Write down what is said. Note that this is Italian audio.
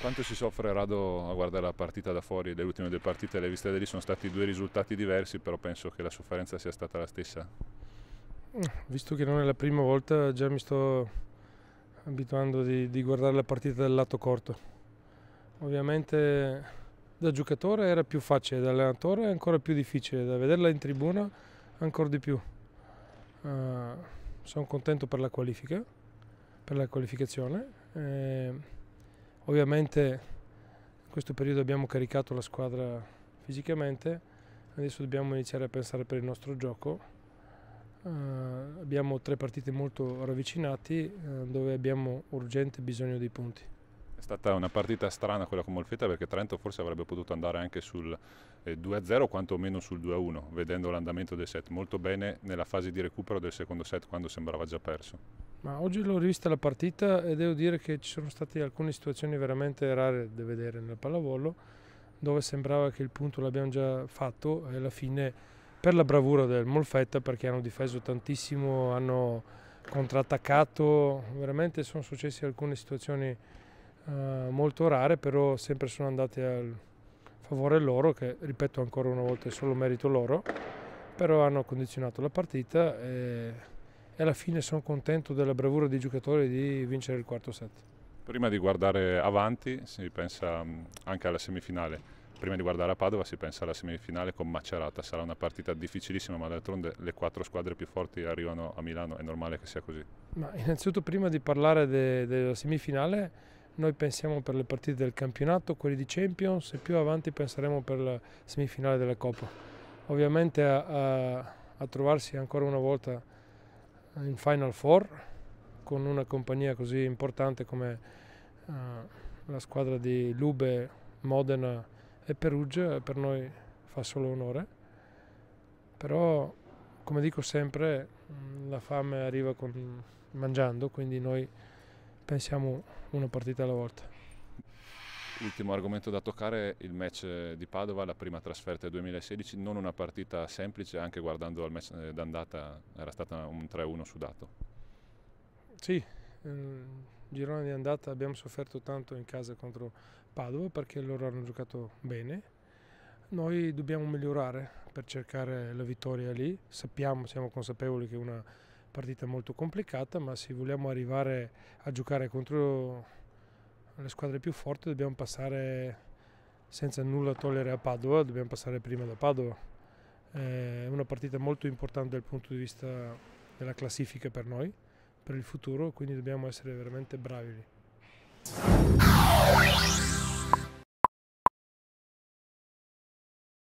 Quanto si soffre Rado a guardare la partita da fuori? Le ultime due partite le viste da lì sono stati due risultati diversi, però penso che la sofferenza sia stata la stessa. Mm, visto che non è la prima volta, già mi sto abituando di, di guardare la partita dal lato corto. Ovviamente da giocatore era più facile, da allenatore è ancora più difficile, da vederla in tribuna ancora di più. Uh, eh, sono contento per la qualifica, per la qualificazione. Eh, Ovviamente in questo periodo abbiamo caricato la squadra fisicamente, adesso dobbiamo iniziare a pensare per il nostro gioco. Uh, abbiamo tre partite molto ravvicinate uh, dove abbiamo urgente bisogno di punti. È stata una partita strana quella con Molfetta perché Trento forse avrebbe potuto andare anche sul eh, 2-0 o quantomeno sul 2-1 vedendo l'andamento del set molto bene nella fase di recupero del secondo set quando sembrava già perso. Ma oggi l'ho rivista la partita e devo dire che ci sono state alcune situazioni veramente rare da vedere nel pallavolo, dove sembrava che il punto l'abbiamo già fatto e alla fine per la bravura del Molfetta, perché hanno difeso tantissimo, hanno contrattaccato, veramente sono successe alcune situazioni eh, molto rare, però sempre sono andate a favore loro, che ripeto ancora una volta è solo merito loro, però hanno condizionato la partita. E e alla fine sono contento della bravura dei giocatori di vincere il quarto set. Prima di guardare avanti si pensa mm, anche alla semifinale. Prima di guardare a Padova si pensa alla semifinale con Macerata, sarà una partita difficilissima ma d'altronde le quattro squadre più forti arrivano a Milano, è normale che sia così. Ma innanzitutto prima di parlare de della semifinale noi pensiamo per le partite del campionato, quelle di Champions e più avanti penseremo per la semifinale della Coppa. Ovviamente a, a, a trovarsi ancora una volta in Final Four con una compagnia così importante come uh, la squadra di Lube, Modena e Perugia per noi fa solo onore però come dico sempre mm, la fame arriva con, mangiando quindi noi pensiamo una partita alla volta Ultimo argomento da toccare, il match di Padova, la prima trasferta del 2016, non una partita semplice, anche guardando al match eh, d'andata era stata un 3-1 sudato. Sì, nel ehm, girone di andata abbiamo sofferto tanto in casa contro Padova perché loro hanno giocato bene. Noi dobbiamo migliorare per cercare la vittoria lì, sappiamo, siamo consapevoli che è una partita molto complicata, ma se vogliamo arrivare a giocare contro alle squadre più forti dobbiamo passare senza nulla togliere a Padova, dobbiamo passare prima da Padova. È una partita molto importante dal punto di vista della classifica per noi, per il futuro, quindi dobbiamo essere veramente bravi lì.